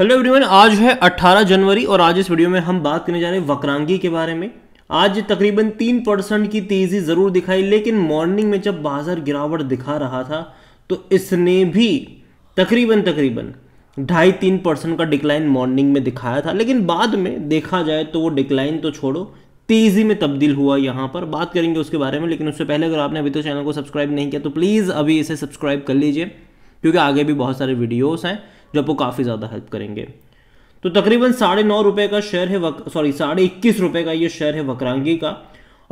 hello everyone आज है 18 जनवरी और आज इस वीडियो में हम बात करने जा रहे हैं वक्रांगी के बारे में आज तकरीबन तीन परसेंट की तेज़ी ज़रूर दिखाई लेकिन मॉर्निंग में जब बाजार गिरावट दिखा रहा था तो इसने भी तकरीबन तकरीबन ढाई तीन परसेंट का डिक्लाइन मॉर्निंग में दिखाया था लेकिन बाद में देखा जाए तो वो डिक्लाइन तो छोड़ो तेज़ी में तब्दील हुआ यहाँ पर बात करेंगे उसके बारे में लेकिन उससे पहले अगर आपने अभी तो चैनल को सब्सक्राइब नहीं किया तो प्लीज़ अभी इसे सब्सक्राइब कर लीजिए क्योंकि आगे भी बहुत सारे वीडियोज़ हैं जो आपको काफ़ी ज़्यादा हेल्प करेंगे तो तकरीबन साढ़े नौ रुपये का शेयर है सॉरी साढ़े इक्कीस रुपये का ये शेयर है वक्रांगी का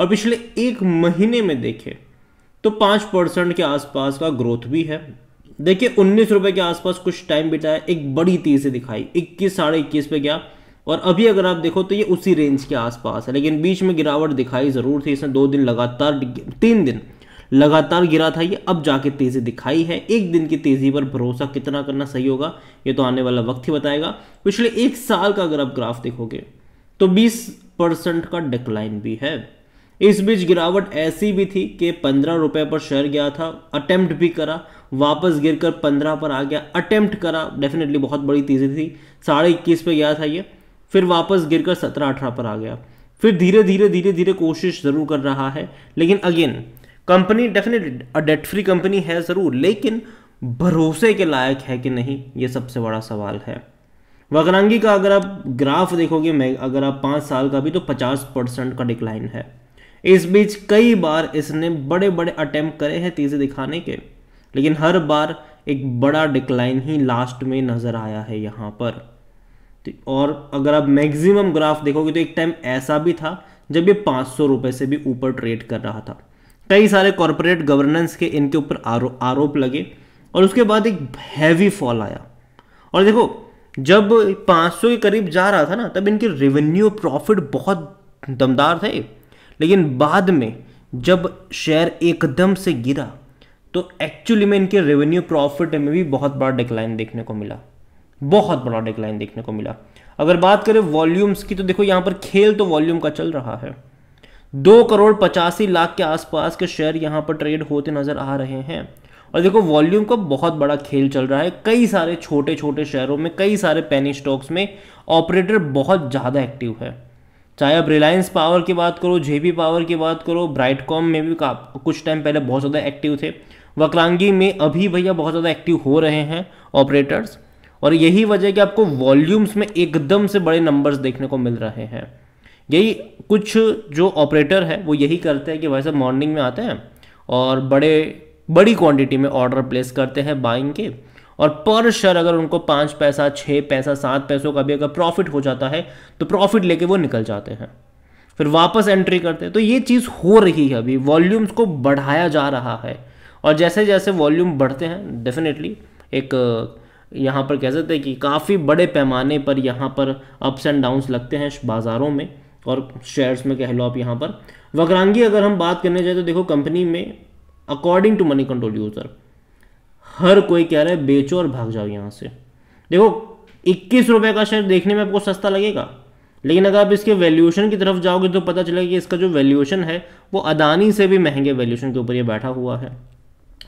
और पिछले एक महीने में देखें तो पाँच परसेंट के आसपास का ग्रोथ भी है देखिए उन्नीस रुपये के आसपास कुछ टाइम बिताया एक बड़ी तेज़ी दिखाई इक्कीस साढ़े इक्कीस पे गया और अभी अगर आप देखो तो ये उसी रेंज के आसपास है लेकिन बीच में गिरावट दिखाई ज़रूर थी इसने दो दिन लगातार तीन दिन लगातार गिरा था ये अब जाके तेज़ी दिखाई है एक दिन की तेज़ी पर भरोसा कितना करना सही होगा ये तो आने वाला वक्त ही बताएगा पिछले एक साल का अगर आप ग्राफ देखोगे तो बीस परसेंट का डिक्लाइन भी है इस बीच गिरावट ऐसी भी थी कि पंद्रह रुपये पर शेयर गया था अटेम्प्ट भी करा वापस गिर कर पंद्रह पर आ गया अटेम्प्ट करा डेफिनेटली बहुत बड़ी तेज़ी थी साढ़े इक्कीस पर गया था ये फिर वापस गिर कर सत्रह अठारह पर आ गया फिर धीरे धीरे धीरे धीरे कोशिश ज़रूर कर रहा है लेकिन again company definitely debt free company है ज़रूर लेकिन भरोसे के लायक है कि नहीं ये सबसे बड़ा सवाल है वगरांगी का अगर आप ग्राफ देखोगे मैं अगर आप पाँच साल का भी तो पचास परसेंट का डिक्लाइन है इस बीच कई बार इसने बड़े बड़े अटैम्प्ट करे हैं तेज़ी दिखाने के लेकिन हर बार एक बड़ा डिक्लाइन ही लास्ट में नज़र आया है यहाँ पर तो और अगर आप मैक्सिमम ग्राफ देखोगे तो एक टाइम ऐसा भी था जब ये पाँच सौ रुपये से भी ऊपर ट्रेड कर रहा था कई सारे कॉरपोरेट गवर्नेंस के इनके ऊपर आरो, आरोप लगे और उसके बाद एक हैवी फॉल आया और देखो जब 500 के करीब जा रहा था ना तब इनके रेवेन्यू प्रॉफिट बहुत दमदार थे लेकिन बाद में जब शेयर एकदम से गिरा तो एक्चुअली में इनके रेवेन्यू प्रॉफिट में भी बहुत बड़ा डिक्लाइन देखने को मिला बहुत बड़ा डिक्लाइन देखने को मिला अगर बात करें वॉल्यूम्स की तो देखो यहाँ पर खेल तो वॉल्यूम का चल रहा है दो करोड़ पचासी लाख के आसपास के शेयर यहाँ पर ट्रेड होते नज़र आ रहे हैं और देखो वॉल्यूम का बहुत बड़ा खेल चल रहा है कई सारे छोटे छोटे शेयरों में कई सारे पैनी स्टॉक्स में ऑपरेटर बहुत ज़्यादा एक्टिव है चाहे आप रिलायंस पावर की बात करो जेबी पावर की बात करो ब्राइटकॉम में भी कुछ टाइम पहले बहुत ज़्यादा एक्टिव थे वक्रांगी में अभी भैया बहुत ज़्यादा एक्टिव हो रहे हैं ऑपरेटर्स और यही वजह कि आपको वॉल्यूम्स में एकदम से बड़े नंबर्स देखने को मिल रहे हैं यही कुछ जो ऑपरेटर है वो यही करते हैं कि भाई साहब मॉर्निंग में आते हैं और बड़े बड़ी क्वांटिटी में ऑर्डर प्लेस करते हैं बाइंग के और पर शेयर अगर उनको पाँच पैसा छः पैसा सात पैसों का भी अगर प्रॉफिट हो जाता है तो प्रॉफिट लेके वो निकल जाते हैं फिर वापस एंट्री करते हैं तो ये चीज़ हो रही है अभी वॉल्यूम्स को बढ़ाया जा रहा है और जैसे जैसे वॉल्यूम बढ़ते हैं डेफिनेटली एक यहाँ पर कह सकते हैं कि काफ़ी बड़े पैमाने पर यहाँ पर अप्स एंड डाउन्स लगते हैं बाज़ारों में और शेयर्स में कह लो आप यहाँ पर वक्रांगी अगर हम बात करने जाए तो देखो कंपनी में according to money control user हर कोई कह रहा है बेचो और भाग जाओ यहाँ से देखो इक्कीस रुपये का शेयर देखने में आपको सस्ता लगेगा लेकिन अगर आप इसके वैल्यूएशन की तरफ जाओगे तो पता चलेगा कि इसका जो वैल्यूएशन है वो अदानी से भी महंगे वैल्यूएशन के ऊपर ये बैठा हुआ है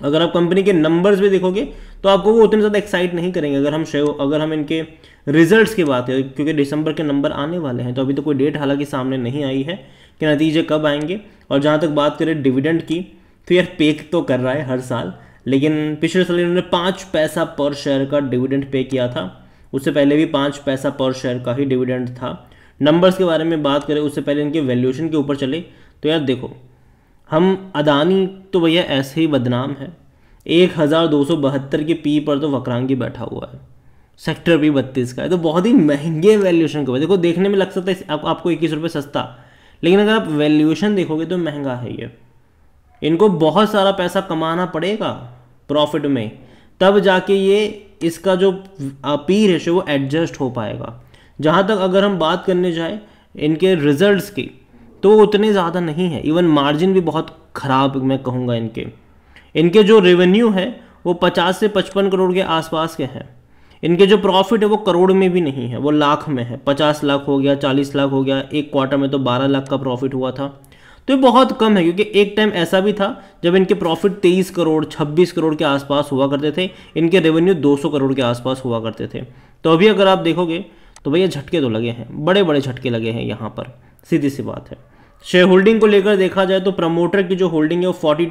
अगर आप कंपनी के नंबर्स भी देखोगे तो आपको वो उतने ज़्यादा एक्साइट नहीं करेंगे अगर हम शेयर अगर हम इनके रिजल्ट्स की बात है क्योंकि दिसंबर के नंबर आने वाले हैं तो अभी तो कोई डेट हालांकि सामने नहीं आई है कि नतीजे कब आएंगे और जहाँ तक बात करें डिविडेंड की तो यार पे तो कर रहा है हर साल लेकिन पिछले साल इन्होंने पाँच पैसा पर शेयर का डिविडेंड पे किया था उससे पहले भी पाँच पैसा पर शेयर का ही डिविडेंड था नंबर्स के बारे में बात करें उससे पहले इनके वैल्यूएशन के ऊपर चले तो यार देखो हम अदानी तो भैया ऐसे ही बदनाम है एक हज़ार दो सौ बहत्तर के पी पर तो वक्रांगी बैठा हुआ है सेक्टर भी बत्तीस का है तो बहुत ही महंगे वैल्यूएशन के देखो देखने में लग सकता है आप, आपको इक्कीस रुपये सस्ता लेकिन अगर आप वैल्यूएशन देखोगे तो महंगा है ये इनको बहुत सारा पैसा कमाना पड़ेगा प्रॉफिट में तब जाके ये इसका जो पी रेशो वो एडजस्ट हो पाएगा जहाँ तक अगर हम बात करने जाए इनके रिजल्ट्स की तो उतने ज़्यादा नहीं है इवन मार्जिन भी बहुत ख़राब मैं कहूँगा इनके इनके जो रेवेन्यू है वो पचास से पचपन करोड़ के आसपास के हैं इनके जो प्रॉफिट है वो करोड़ में भी नहीं है वो लाख में है पचास लाख हो गया चालीस लाख हो गया एक क्वार्टर में तो बारह लाख का प्रॉफिट हुआ था तो ये बहुत कम है क्योंकि एक टाइम ऐसा भी था जब इनके प्रॉफिट तेईस करोड़ छब्बीस करोड़ के आसपास हुआ करते थे इनके रेवेन्यू दो करोड़ के आसपास हुआ करते थे तो अभी अगर आप देखोगे तो भैया झटके तो लगे हैं बड़े बड़े झटके लगे हैं यहाँ पर सीधी सी बात है शेयर होल्डिंग को लेकर देखा जाए तो प्रमोटर की जो होल्डिंग है वो फोर्टी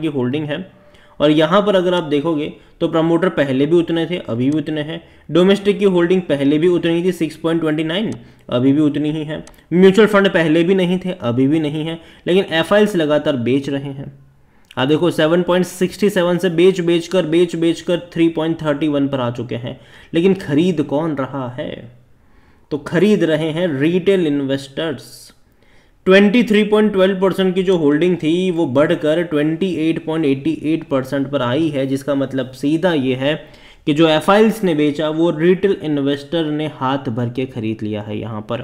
की होल्डिंग है और यहाँ पर अगर आप देखोगे तो प्रमोटर पहले भी उतने थे अभी भी उतने हैं डोमेस्टिक की होल्डिंग पहले भी उतनी थी 6.29 अभी भी उतनी ही है म्यूचुअल फंड पहले भी नहीं थे अभी भी नहीं है लेकिन एफ लगातार बेच रहे हैं आप हाँ, देखो 7.67 से बेच बेच कर बेच बेच कर 3.31 पर आ चुके हैं लेकिन खरीद कौन रहा है तो खरीद रहे हैं रिटेल इन्वेस्टर्स 23.12 परसेंट की जो होल्डिंग थी वो बढ़कर 28.88 परसेंट पर आई है जिसका मतलब सीधा ये है कि जो एफ ने बेचा वो रिटेल इन्वेस्टर ने हाथ भर के खरीद लिया है यहाँ पर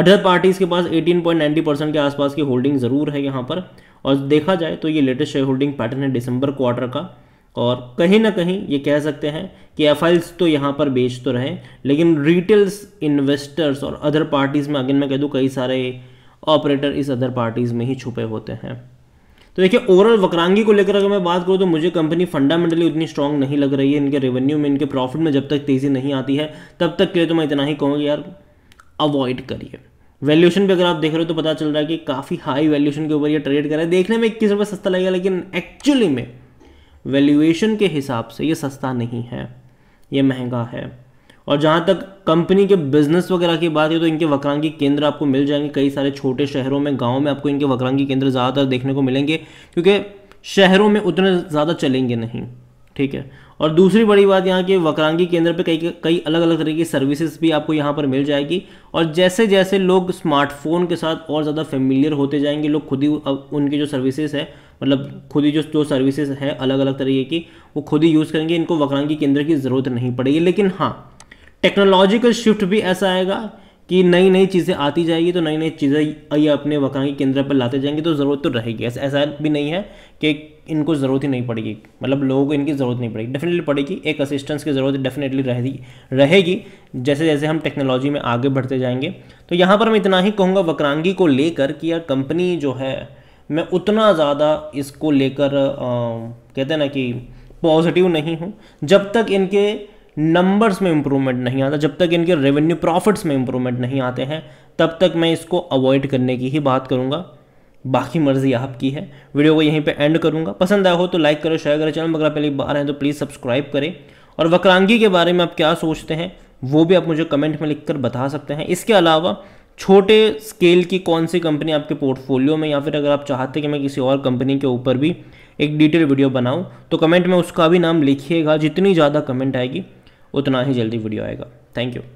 अदर पार्टीज़ के पास 18.90 परसेंट के आसपास की होल्डिंग ज़रूर है यहाँ पर और देखा जाए तो ये लेटेस्ट शेयर होल्डिंग पैटर्न है दिसंबर क्वार्टर का और कहीं ना कहीं ये कह सकते हैं कि एफ तो यहाँ पर बेच तो रहे लेकिन रिटेल्स इन्वेस्टर्स और अदर पार्टीज़ में अगेन मैं कह दूँ कई सारे ऑपरेटर इस अदर पार्टीज़ में ही छुपे होते हैं तो देखिए ओवरऑल वक्रांगी को लेकर अगर मैं बात करूँ तो मुझे कंपनी फंडामेंटली उतनी स्ट्रांग नहीं लग रही है इनके रेवेन्यू में इनके प्रॉफिट में जब तक तेज़ी नहीं आती है तब तक के लिए तो मैं इतना ही कहूँगा यार अवॉइड करिए वैल्यूशन पे अगर आप देख रहे हो तो पता चल रहा है कि काफ़ी हाई वैल्यूशन के ऊपर ये ट्रेड कर है देखने में इक्कीस रुपये सस्ता लगेगा लेकिन एक्चुअली में वैल्यूएशन के हिसाब से ये सस्ता नहीं है ये महंगा है और जहाँ तक कंपनी के बिजनेस वगैरह की बात है तो इनके वक्रांगी केंद्र आपको मिल जाएंगे कई सारे छोटे शहरों में गाँव में आपको इनके वक्रांगी केंद्र ज़्यादातर देखने को मिलेंगे क्योंकि शहरों में उतने ज़्यादा चलेंगे नहीं ठीक है और दूसरी बड़ी बात यहाँ के वक्रांगी केंद्र पे कई कई अलग अलग तरह की सर्विसेज भी आपको यहाँ पर मिल जाएगी और जैसे जैसे लोग स्मार्टफोन के साथ और ज़्यादा फेमिलियर होते जाएंगे लोग खुद ही अब उनकी जो सर्विसेज है मतलब खुद ही जो जो सर्विसेज है अलग अलग तरीके की वो खुद ही यूज़ करेंगे इनको वक्रांगी केंद्र की ज़रूरत नहीं पड़ेगी लेकिन हाँ टेक्नोलॉजिकल शिफ्ट भी ऐसा आएगा कि नई नई चीज़ें आती जाएगी तो नई नई चीज़ें ये अपने वकांगी केंद्र पर लाते जाएंगे तो ज़रूरत तो रहेगी ऐसा ऐसा भी नहीं है कि इनको ज़रूरत ही नहीं पड़ेगी मतलब लोगों को इनकी ज़रूरत नहीं पड़ेगी डेफिनेटली पड़ेगी एक असिस्टेंस की ज़रूरत डेफिनेटली रहेगी रहेगी जैसे जैसे हम टेक्नोलॉजी में आगे बढ़ते जाएंगे तो यहाँ पर मैं इतना ही कहूँगा वक्रांगी को लेकर कि यार कंपनी जो है मैं उतना ज़्यादा इसको लेकर कहते हैं ना कि पॉजिटिव नहीं हूँ जब तक इनके नंबर्स में इंप्रूवमेंट नहीं आता जब तक इनके रेवेन्यू प्रॉफिट्स में इंप्रूवमेंट नहीं आते हैं तब तक मैं इसको अवॉइड करने की ही बात करूंगा बाकी मर्जी आपकी है वीडियो को यहीं पे एंड करूंगा पसंद आया हो तो लाइक करो शेयर करें चैनल अगर अगर पहली बार हैं तो प्लीज़ सब्सक्राइब करें और वक्रांगी के बारे में आप क्या सोचते हैं वो भी आप मुझे कमेंट में लिखकर बता सकते हैं इसके अलावा छोटे स्केल की कौन सी कंपनी आपके पोर्टफोलियो में या फिर अगर आप चाहते कि मैं किसी और कंपनी के ऊपर भी एक डिटेल वीडियो बनाऊं तो कमेंट में उसका भी नाम लिखिएगा जितनी ज़्यादा कमेंट आएगी उतना ही जल्दी वीडियो आएगा थैंक यू